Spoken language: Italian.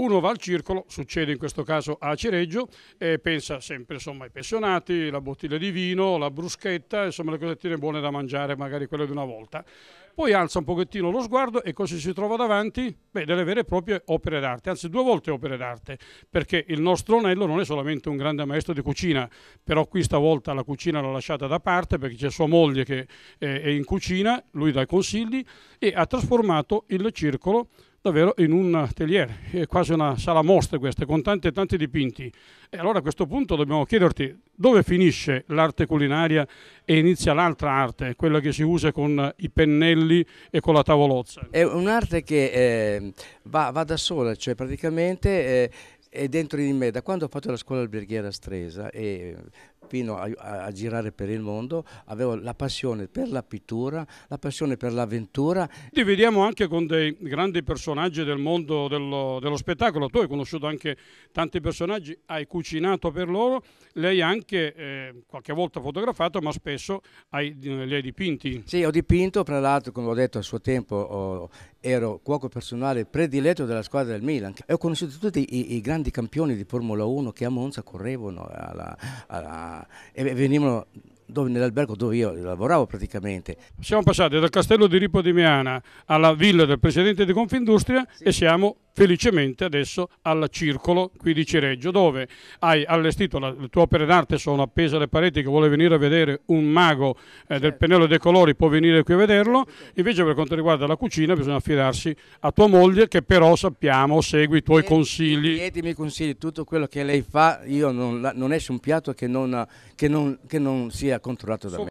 Uno va al circolo, succede in questo caso a Cireggio, e pensa sempre insomma, ai pensionati, la bottiglia di vino, la bruschetta, insomma le cosettine buone da mangiare, magari quelle di una volta. Poi alza un pochettino lo sguardo e cosa si trova davanti? Beh, delle vere e proprie opere d'arte, anzi due volte opere d'arte, perché il nostro Onello non è solamente un grande maestro di cucina, però qui stavolta la cucina l'ha lasciata da parte perché c'è sua moglie che eh, è in cucina, lui dà consigli e ha trasformato il circolo davvero in un atelier, è quasi una sala mostre questa, con tanti e tanti dipinti. E allora a questo punto dobbiamo chiederti dove finisce l'arte culinaria e inizia l'altra arte, quella che si usa con i pennelli e con la tavolozza. È un'arte che eh, va, va, da sola, cioè praticamente... Eh, è dentro di me, da quando ho fatto la scuola alberghiera a Stresa e Pino a, a, girare per il mondo, avevo la passione per la pittura, la passione per l'avventura. Ti vediamo anche con dei grandi personaggi del mondo dello, dello spettacolo, tu hai conosciuto anche tanti personaggi, hai cucinato per loro, lei anche eh, qualche volta fotografato ma spesso hai, eh, li hai dipinti. Sì, ho dipinto, tra l'altro come ho detto a suo tempo ho, ero cuoco personale prediletto della squadra del Milan e ho conosciuto tutti i, i grandi campioni di Formula 1 che a Monza correvano alla, alla e venivano dove, nell'albergo dove io lavoravo praticamente. Siamo passati dal castello di Ripo di Miana alla villa del presidente di Confindustria sì. e siamo felicemente adesso al Circolo qui di Cireggio, dove hai allestito la, le tue opere d'arte, sono appese alle pareti, che vuole venire a vedere un mago eh, del certo. pennello dei colori può venire qui a vederlo, certo, certo. invece per quanto riguarda la cucina bisogna affidarsi a tua moglie che però sappiamo segui i tuoi e, consigli. Chiedi i miei consigli, tutto quello che lei fa, io non, non esce un piatto che non, che non, che non sia controllato da so, me.